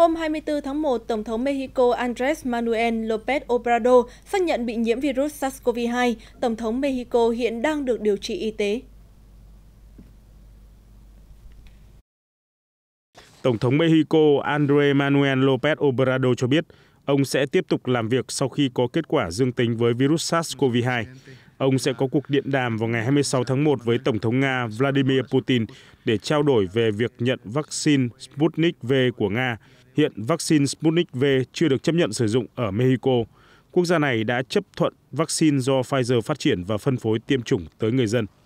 Hôm 24 tháng 1, Tổng thống Mexico Andrés Manuel López Obrador xác nhận bị nhiễm virus SARS-CoV-2. Tổng thống Mexico hiện đang được điều trị y tế. Tổng thống Mexico Andrés Manuel López Obrador cho biết ông sẽ tiếp tục làm việc sau khi có kết quả dương tính với virus SARS-CoV-2 ông sẽ có cuộc điện đàm vào ngày hai mươi sáu tháng một với tổng thống nga vladimir putin để trao đổi về việc nhận vaccine sputnik v của nga hiện vaccine sputnik v chưa được chấp nhận sử dụng ở mexico quốc gia này đã chấp thuận vaccine do pfizer phát triển và phân phối tiêm chủng tới người dân